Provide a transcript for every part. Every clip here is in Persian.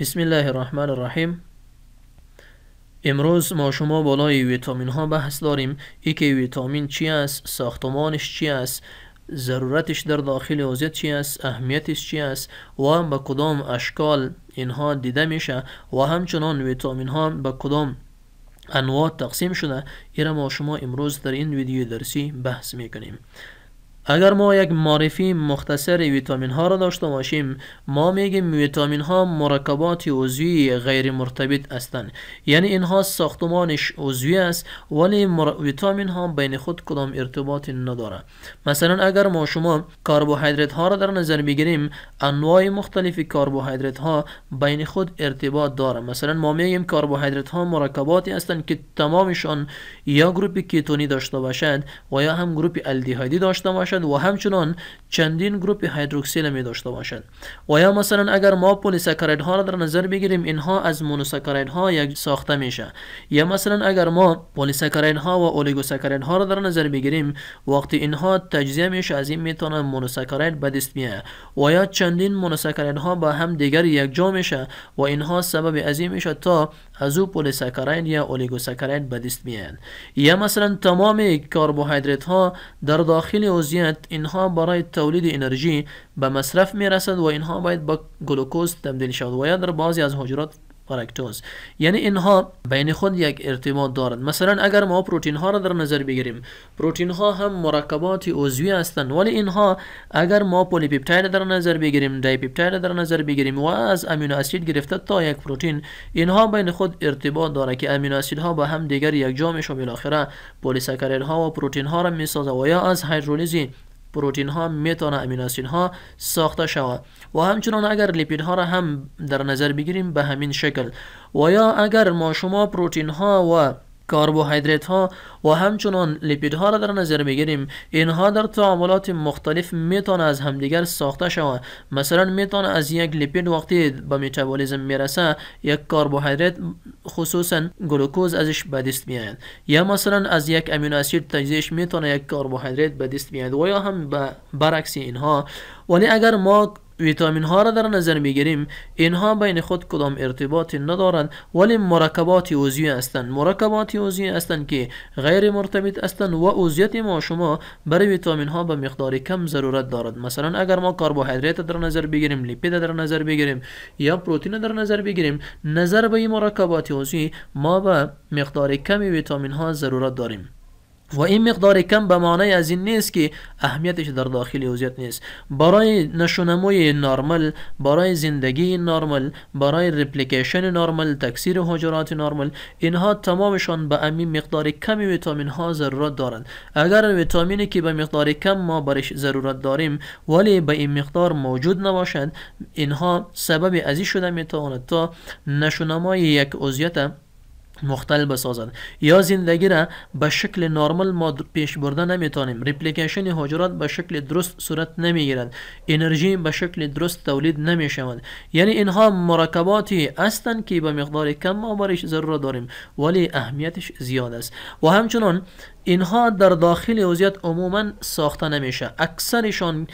بسم الله الرحمن الرحیم امروز ما شما بالای ویتامین ها بحث داریم ای که ویتامین چی است ساختمانش چی است ضرورتش در داخل عضویت چی است اهمیتش چی است و به کدام اشکال اینها دیده میشه و همچنان ویتامین ها به کدام انواع تقسیم شده ایره ما شما امروز در این ویدیو درسی بحث میکنیم اگر ما یک معرفی مختصر ویتامین ها را داشته باشیم ما میگیم ویتامین ها مرکبات عضوی غیر مرتبط هستند یعنی اینها ساختمانش عضوی است ولی ویتامین ها بین خود کدام ارتباطی نداره مثلا اگر ما شما کربوهیدرات ها را در نظر بگیریم انواع مختلف کربوهیدرات ها بین خود ارتباط داره مثلا ما میگیم کربوهیدرات ها مرکباتی هستند که تمامشان یا گروپ کتونی داشته باشد و یا هم گروپ الدیهیدی داشته باشد باشند و همچنان چندین گروپ هیدروکسیل می داشته باشند و یا مثلا اگر ما پلیساکارید ها را در نظر بگیریم اینها از مونوساکارید ها یک ساخته میشه یا مثلا اگر ما پلیساکارید ها و اولیگوساکارید ها را در نظر بگیریم وقتی اینها تجزیه میشه از این میتونه مونوساکارید به دست میه و یا چندین مونوساکارید ها با هم دیگر یک جا میشه و اینها سبب از این میشه تا از او یا اولیگوسکرین به دست یا مثلا تمام کربوهیدرات ها در داخل عضویت اینها برای تولید انرژی به مصرف میرسند و اینها باید با گلوکوز تبدیل شود و یا در بعضی از حجرات یعنی اینها بین خود یک ارتباط دارند مثلا اگر ما پروتین ها را در نظر بگیریم پروتین ها هم مرکبات عضوی هستند ولی اینها اگر ما پلی پپتاید در نظر بگیریم دای پپتاید در نظر بگیریم و از امینو اسید گرفته تا یک پروتین اینها بین خود ارتباط دارند که امینو ها با هم دیگر یک جامش و بالاخره پلی ها و پروتین ها را میسازه و یا از هیدرولیز پروتین ها میتونه امیناسین ها ساخته شود و همچنان اگر لیپید ها را هم در نظر بگیریم به همین شکل و یا اگر ما شما پروتین ها و کربوهیدرات ها و همچنان لیپید ها را در نظر میگیریم، اینها در تعاملات مختلف میتونه از همدیگر ساخته شوند. مثلا میتونه از یک لیپید وقتی به متابولیسم میرسه یک کربوهیدرات خصوصا گلوکوز ازش به دست یا مثلا از یک امینو اسید تجزیه میتونه یک کربوهیدرات به دست و یا هم به برعکس اینها ولی اگر ما ویتامین ها را در نظر می گیریم اینها بین خود کدام ارتباطی ندارند ولی مرکبات عضوی هستند مرکبات عضوی هستند که غیر مرتبط هستند و عضویت ما شما برای ویتامین ها به مقدار کم ضرورت دارد مثلا اگر ما کربوهیدرات در نظر بگیریم لیپید در نظر بگیریم یا پروتئین در نظر بگیریم نظر به این مرکبات عضوی ما به مقدار کمی ویتامین ها ضرورت داریم و این مقدار کم به معنی از این نیست که اهمیتش در داخل اوضیت نیست برای نشونموی نارمل برای زندگی نارمل برای ریپلیکیشن نارمل تکثیر حجرات نارمل اینها تمامشان به امی مقدار کمی ویتامین ها ضرورت دارند اگر ویتامینی که به مقدار کم ما برش ضرورت داریم ولی به این مقدار موجود نباشد اینها سبب ازی شده میتواند تا نشونمای یک اوضیت مختل بسازد یا زندگی را به شکل نارمال ما پیش برده نمیتانیم ریپلیکیشن حجرات به شکل درست صورت نمیگیرد انرژی به شکل درست تولید نمیشود یعنی اینها مراکباتی هستند که به مقدار کم ما برش ضرور داریم ولی اهمیتش زیاد است و همچنان اینها در داخل وضعیت عموما ساخته نمیشه اکثرشان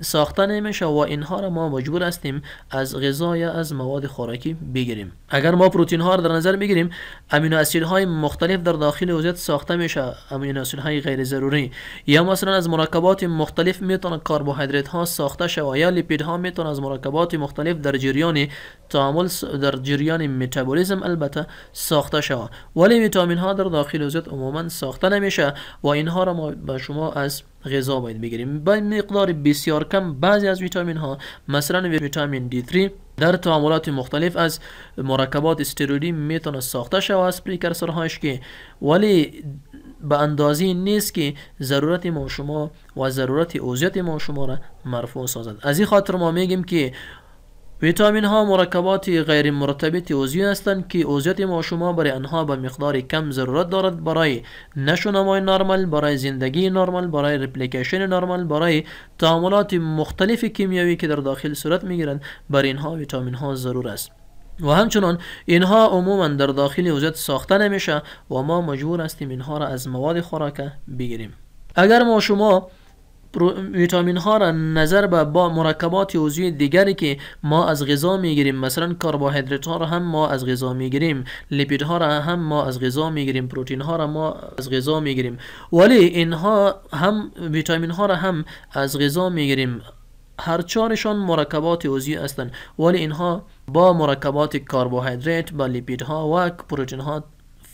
ساخته نمیشه و اینها را ما مجبور هستیم از غذا یا از مواد خوراکی بگیریم اگر ما پروتین ها را در نظر بگیریم امینو های مختلف در داخل وضعیت ساخته میشه امینو های غیر ضروری یا مثلا از مرکبات مختلف میتونه کربوهیدرات ها ساخته شوه یا لیپید ها میتونه از مرکبات مختلف در جریان تعامل در جریان متابولیسم البته ساخته شوه ولی ویتامین ها در داخل وضعیت عموما ساخته نمیشه میشه و اینها را ما به شما از غذا باید بگیریم با مقدار بسیار کم بعضی از ویتامین ها مثلا ویتامین D3 در تعاملات مختلف از مرکبات استرولی میتونه ساخته شود از هاش که ولی به اندازه نیست که ضرورت ما شما و ضرورت اوزیت ما شما را مرفوع سازد از این خاطر ما میگیم که ویتامین ها مرکبات غیر مرتبط عضوی هستند که اوزیت ما برای انها به مقدار کم ضرورت دارد برای نشونمای نرمال برای زندگی نرمال برای رپلیکیشن نرمال برای تعاملات مختلف کیمیاوی که در داخل صورت میگیرند برای اینها ویتامین ها ضرور است و همچنان اینها عموما در داخل عضویت ساخته نمیشه و ما مجبور هستیم اینها را از مواد خوراکه بگیریم اگر ما شما ویتامین ها را نظر به با مرکبات عضوی دیگری که ما از غذا میگیریم مثلا کربوهیدرات ها را هم ما از غذا میگیریم لیپید ها را هم ما از غذا میگیریم پروتین ها را ما از غذا میگیریم ولی اینها هم ویتامین ها را هم از غذا میگیریم هر چهارشان مرکبات عضوی هستند ولی اینها با مرکبات کربوهیدرات با لیپید ها و پروتین ها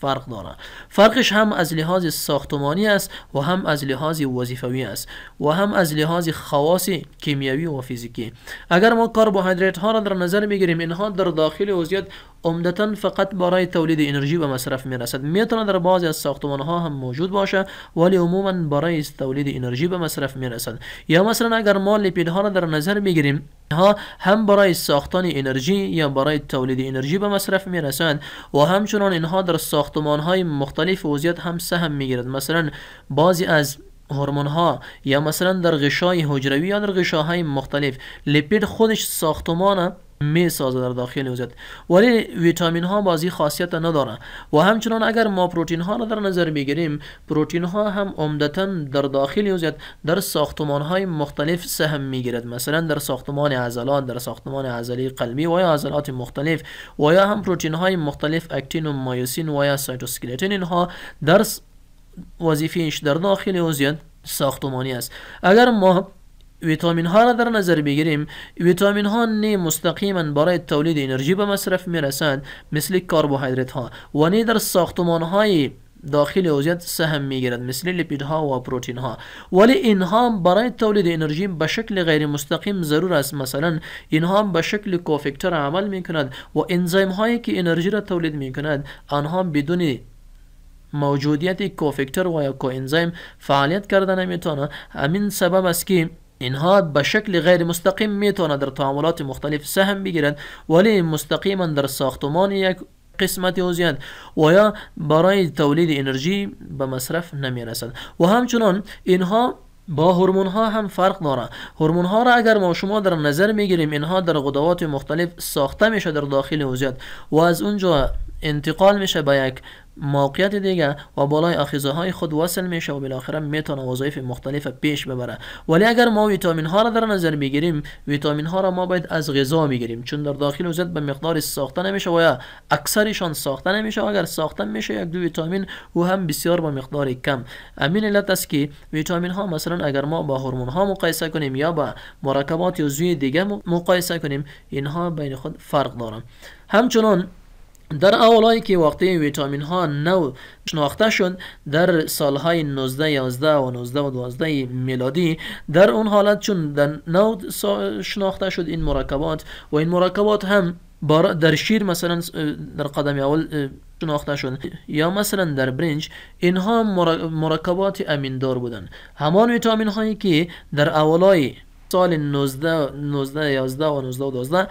فرق داره. فرقش هم از لحاظ ساختمانی است و هم از لحاظ وظیفوی است و هم از لحاظ خواص کیمیایی و فیزیکی اگر ما کربوهیدرات ها را در نظر میگیریم اینها در داخل عضویت عمدتا فقط برای تولید انرژی و مصرف می رسد میتواند در بعضی از ساختمان ها هم موجود باشه ولی عموما برای تولید انرژی به مصرف می رسد یا مثلا اگر ما لیپید ها را در نظر بگیریم ها هم برای ساختن انرژی یا برای تولید انرژی به مصرف می رسند و همچنان اینها در ساختمان های مختلف وضعیت هم سهم می گیرد مثلا بعضی از هورمون ها یا مثلا در غشای حجروی یا در غشاهای مختلف لپید خودش ساختمان می سازه در داخل وجود ولی ویتامین ها بازی خاصیت نداره و همچنان اگر ما پروتین ها را در نظر بگیریم پروتین ها هم عمدتا در داخل وجود در ساختمان های مختلف سهم می گیرد مثلا در ساختمان عضلات در ساختمان عضلی قلبی و یا عضلات مختلف و یا هم پروتین های مختلف اکتین و مایوسین و یا سایتوسکلتین ها در وظیفهش در داخل و ساختمانی است اگر ما ویتامین ها را در نظر بگیریم ویتامین ها نه مستقیما برای تولید انرژی به مصرف میرسند مثل کربوهیدرات ها و نه در ساختمان های داخل اوزیت سهم میگیرند مثل لیپید ها و پروتین ها ولی اینها برای تولید انرژی به شکل غیر مستقیم ضرور است مثلا اینها به شکل کوفکتر عمل می و انزیم هایی که انرژی را تولید می آنها بدون موجودیت کوفکتر و یا کوانزیم فعالیت کردن نمیتونه همین سبب است که اینها به شکل غیر مستقیم میتونه در تعاملات مختلف سهم بگیرند ولی مستقیما در ساختمان یک قسمت عضویت و یا برای تولید انرژی به مصرف نمی و همچنان اینها با هورمون ها هم فرق داره هورمون ها را اگر ما شما در نظر میگیریم اینها در غدوات مختلف ساخته میشه در داخل عضویت و از اونجا انتقال میشه به یک موقعیت دیگه و بالای آخیزه های خود وصل میشه و بالاخره میتونه وظایف مختلف پیش ببره ولی اگر ما ویتامین ها را در نظر بگیریم ویتامین ها را ما باید از غذا میگیریم چون در داخل وزد به مقدار ساخته نمیشه و یا اکثرشان ساخته نمیشه و اگر ساخته میشه یک دو ویتامین او هم بسیار با مقدار کم امین علت است که ویتامین ها مثلا اگر ما با هورمون ها مقایسه کنیم یا با مرکبات عضوی دیگه مقایسه کنیم اینها بین خود فرق دارن همچنان در اولایی که وقتی ویتامین ها نو شناخته شد در سالهای 19 11 و 19 و 12 میلادی در اون حالت چون در نو شناخته شد این مرکبات و این مرکبات هم در شیر مثلا در قدم اول شناخته شد یا مثلا در برنج اینها مرکبات امیندار بودن همان ویتامین هایی که در اولای سال 19 11 و 19 و 12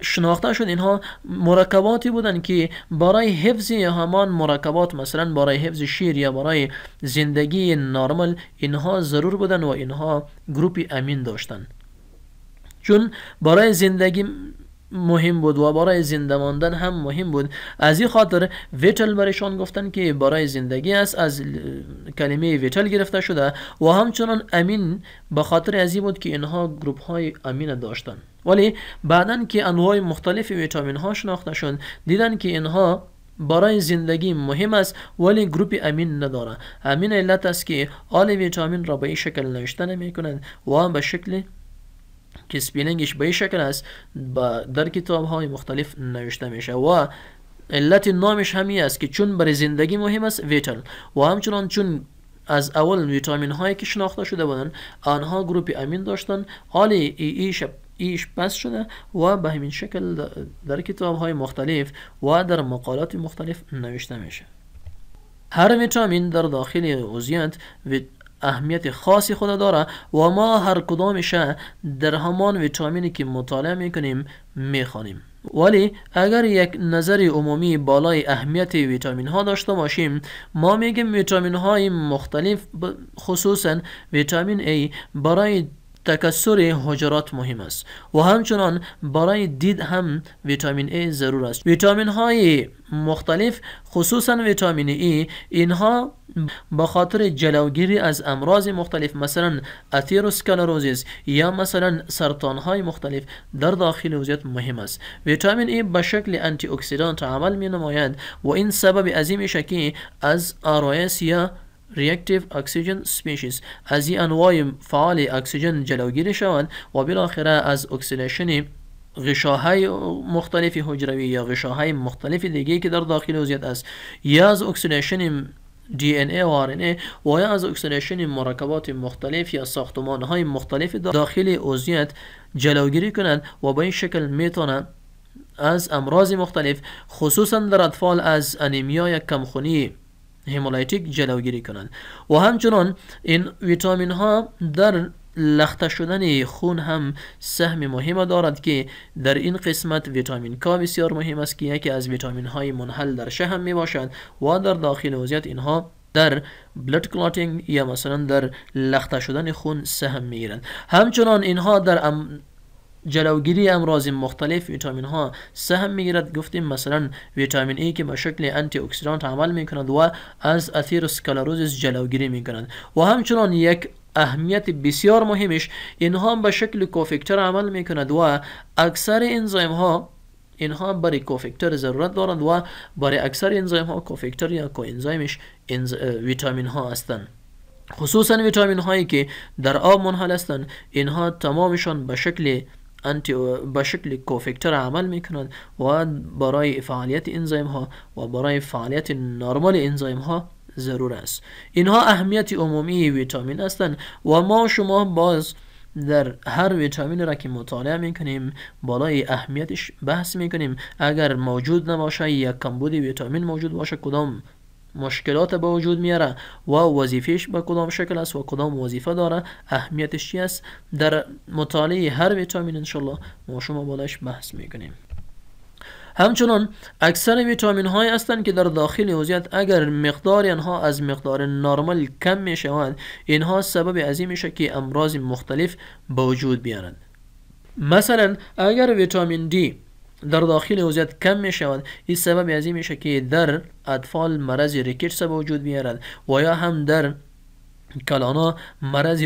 شناخته شد اینها مرکباتی بودن که برای حفظ همان مرکبات مثلا برای حفظ شیر یا برای زندگی نارمل اینها ضرور بودن و اینها گروپ امین داشتن چون برای زندگی مهم بود و برای زنده ماندن هم مهم بود از این خاطر ویتل برایشان گفتن که برای زندگی است از کلمه ویتل گرفته شده و همچنان امین به خاطر از بود که اینها گروپ های امین داشتن ولی بعدا که انواع مختلف ویتامین ها شناخته شد دیدن که اینها برای زندگی مهم است ولی گروپ امین نداره امین علت است که آل ویتامین را به این شکل نوشته نمی کنند و هم به شکل که سپیننگش به این شکل است در کتاب های مختلف نوشته میشه و علت نامش همی است که چون برای زندگی مهم است ویتال و همچنان چون از اول ویتامین هایی که شناخته شده بودن آنها گروپ امین داشتن حالی ایش ایش پس شده و به همین شکل در کتاب های مختلف و در مقالات مختلف نوشته میشه هر ویتامین در داخل عضویت اهمیت خاصی خود داره و ما هر کدامش در همان ویتامینی که مطالعه میکنیم میخوانیم ولی اگر یک نظر عمومی بالای اهمیت ویتامین ها داشته باشیم ما میگیم ویتامین های مختلف خصوصا ویتامین A برای تکسر حجرات مهم است و همچنان برای دید هم ویتامین A ضرور است ویتامین های مختلف خصوصا ویتامین ای e، اینها به خاطر جلوگیری از امراض مختلف مثلا اتیروسکلروزیس یا مثلا سرطان های مختلف در داخل وجود مهم است ویتامین ای e به شکل انتی اکسیدان عمل می نماید و این سبب عظیم شکی از آرایس یا ریاکتیو اکسیژن سپیشیز از این انواع فعال اکسیژن جلوگیری شوند و بالاخره از اکسیدیشن غشاهای مختلف حجروی یا غشاهای مختلف دیگه که در داخل عضویت است یا از اکسیدیشن دی ان ای و آر ای و یا از اکسیدیشن مرکبات مختلف یا ساختمان های مختلف داخل عضویت جلوگیری کنند و به این شکل میتونند از امراض مختلف خصوصا در اطفال از انیمیا یا کمخونی همولایتیک جلوگیری کنند و همچنان این ویتامین ها در لخته شدن خون هم سهم مهم دارد که در این قسمت ویتامین کا بسیار مهم است که یکی از ویتامین های منحل در شهم می باشد و در داخل وضعیت اینها در بلد کلاتینگ یا مثلا در لخته شدن خون سهم می گیرند همچنان اینها در جلوگیری امراض مختلف ویتامین ها سهم میگیرد گفتیم مثلا ویتامین ای که به شکل انتی اکسیدانت عمل میکند و از سکلروز جلوگیری میکند و همچنان یک اهمیت بسیار مهمش اینها به شکل کوفکتر عمل میکند و اکثر انزایم ها اینها برای کوفکتر ضرورت دارند و برای اکثر انزایم ها کوفکتر یا کوانزایمش انز... ویتامین ها هستند خصوصا ویتامین هایی که در آب منحل هستند اینها تمامشان به شکل انتی به شکل کوفکتر عمل می و برای فعالیت انزایم ها و برای فعالیت نرمال انزایم ها ضرور است اینها اهمیت عمومی ویتامین هستند و ما شما باز در هر ویتامین را که مطالعه میکنیم بالای اهمیتش بحث میکنیم اگر موجود نباشه یا کمبود ویتامین موجود باشه کدام مشکلات به وجود میاره و وظیفش به کدام شکل است و کدام وظیفه داره اهمیتش چی است در مطالعه هر ویتامین انشالله ما شما بالایش بحث میکنیم همچنان اکثر ویتامین های هستند که در داخل وضعیت اگر مقدار آنها از مقدار نرمال کم می شوند اینها سبب عظیم میشه که امراض مختلف به وجود بیارند مثلا اگر ویتامین دی در داخل وضعیت کم می شود این سبب از این میشه که در اطفال مرض ریکت به وجود میارد و یا هم در کلانا مرض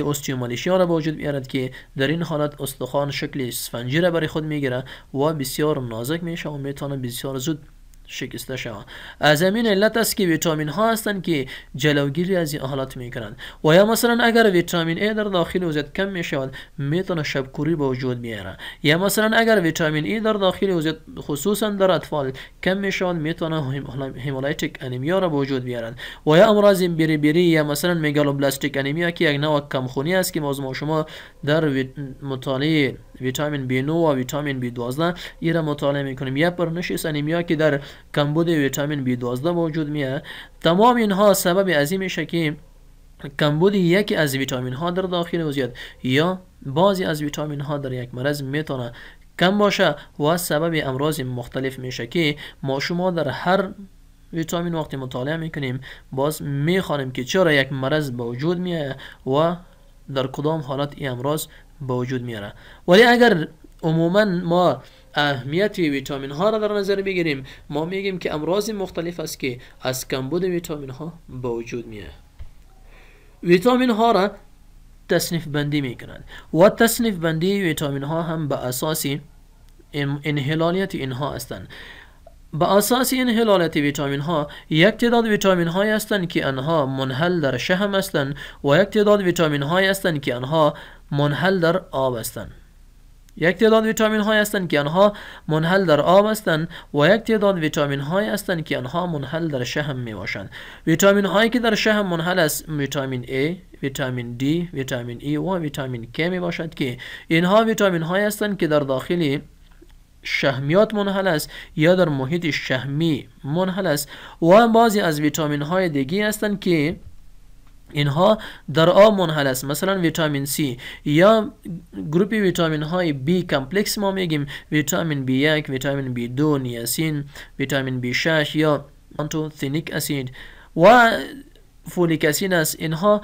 ها را وجود میارد که در این حالت استخوان شکل اسفنجی را برای خود میگیره و بسیار نازک میشه و میتونه بسیار زود شکسته شوه از همین علت است که ویتامین ها هستند که جلوگیری از این حالات میکنند و یا مثلا اگر ویتامین ای در داخل عضویت کم می شود میتونه شبکوری به وجود بیاره یا مثلا اگر ویتامین ای e در داخل عضویت خصوصا در اطفال کم می شود میتونه هیمولایتک انیمیا را به وجود بیارند و یا امراض بری بری یا مثلا میگالوبلاستیک انیمیا که یک نوع کمخونی است که ما شما در مطالعه ویتامین B9 و ویتامین B12 ای را مطالعه کنیم یک پرنشیس سنیمیا که در کمبود ویتامین B12 موجود میه تمام اینها سبب عظیم میشه که کمبود یکی از ویتامین ها در داخل وضعیت یا بعضی از ویتامین ها در یک مرض میتونه کم باشه و سبب امراض مختلف میشه که ما شما در هر ویتامین وقتی مطالعه میکنیم باز میخوانیم که چرا یک مرض با وجود میه و در کدام حالت این امراض با وجود میاره ولی اگر عموما ما اهمیت ویتامین ها را در نظر بگیریم ما میگیم که امراض مختلف است که از کمبود ویتامین ها با وجود میاد ویتامین ها را تصنیف بندی میکنند و تصنیف بندی ویتامین ها هم به اساس انحلالیت اینها هستند به اساس انحلالیت ویتامین ها یک تعداد ویتامین های هستند که آنها منحل در شهم هستند و یک تعداد ویتامین های هستند که آنها منحل در آب هستند یک تعداد ویتامین های هستند که آنها منحل در آب هستند و یک تعداد ویتامین های هستند که آنها منحل در شهم می باشند ویتامین هایی که در شهم منحل است ویتامین A ویتامین D ویتامین E و ویتامین K می باشد که اینها ویتامین های هستند که در داخل شهمیات منحل است یا در محیط شهمی منحل است و بعضی از ویتامین های دیگی هستند که اینها در آب منحل است مثلا ویتامین C یا گروپ ویتامین های B کمپلکس ما میگیم ویتامین B1 ویتامین B2 نیاسین ویتامین B6 یا ثینیک اسید و فولیک اسید است اینها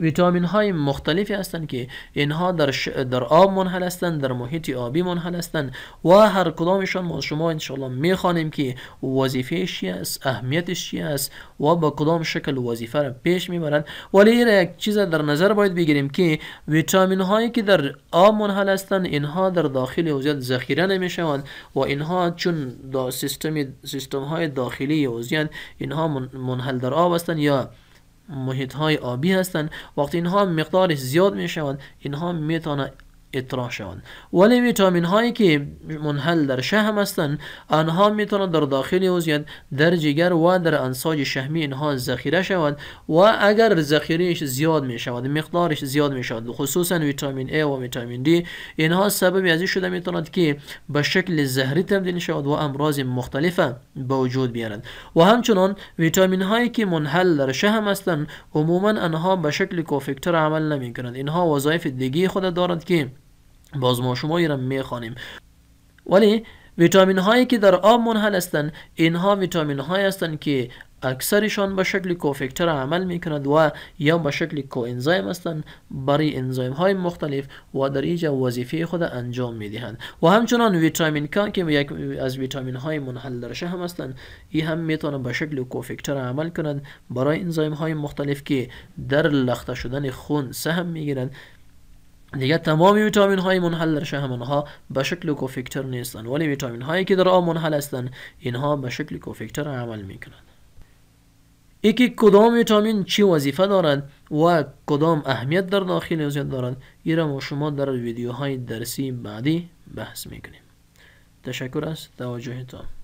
ویتامین های مختلفی هستند که اینها در, در آب منحل هستند در محیط آبی منحل هستند و هر کدامشان ما شما انشاءالله میخوانیم که وظیفه چی است اهمیتش چی است و با کدام شکل وظیفه را پیش میبرند ولی یک چیز در نظر باید بگیریم که ویتامین هایی که در آب منحل هستند اینها در داخل عضویت ذخیره نمیشوند و اینها چون دا سیستم سیستم های داخلی عضویت اینها منحل در آب هستند یا محیط های آبی هستند وقتی اینها مقدار زیاد می شود اینها می اطراح شوند ولی ویتامین هایی که منحل در شهم هستند آنها میتونند در داخل عضویت در جگر و در انساج شهمی اینها ذخیره شوند و اگر ذخیرهش زیاد می شود مقدارش زیاد می شود خصوصا ویتامین A و ویتامین D اینها سبب از شده میتونند که به شکل زهری تبدیل شود و امراض مختلفه به وجود بیارند و همچنان ویتامین هایی که منحل در شهم هستند عموما آنها به شکل کوفکتور عمل نمی اینها وظایف دیگی خود دارند که باز ما شما را میخوانیم ولی ویتامین هایی که در آب منحل هستند اینها ویتامین هایی هستند که اکثرشان به شکل کوفکتر عمل می و یا به شکل کوانزایم هستند برای انزایم های مختلف و در اینجا وظیفه خود انجام می و همچنان ویتامین که که یک از ویتامین های منحل در شهم هستند ای هم می به شکل کوفکتر عمل کند برای انزایم های مختلف که در لخته شدن خون سهم می گیرند دیگه تمام ویتامین های منحل در شهم ها به شکل کوفکتر نیستند ولی ویتامین هایی که در آن منحل هستند اینها به شکل کوفکتر عمل میکنند ای یکی کدام ویتامین چی وظیفه دارد و کدام اهمیت در داخل وجود دارد این را ما شما در ویدیوهای درسی بعدی بحث میکنیم تشکر از توجهتان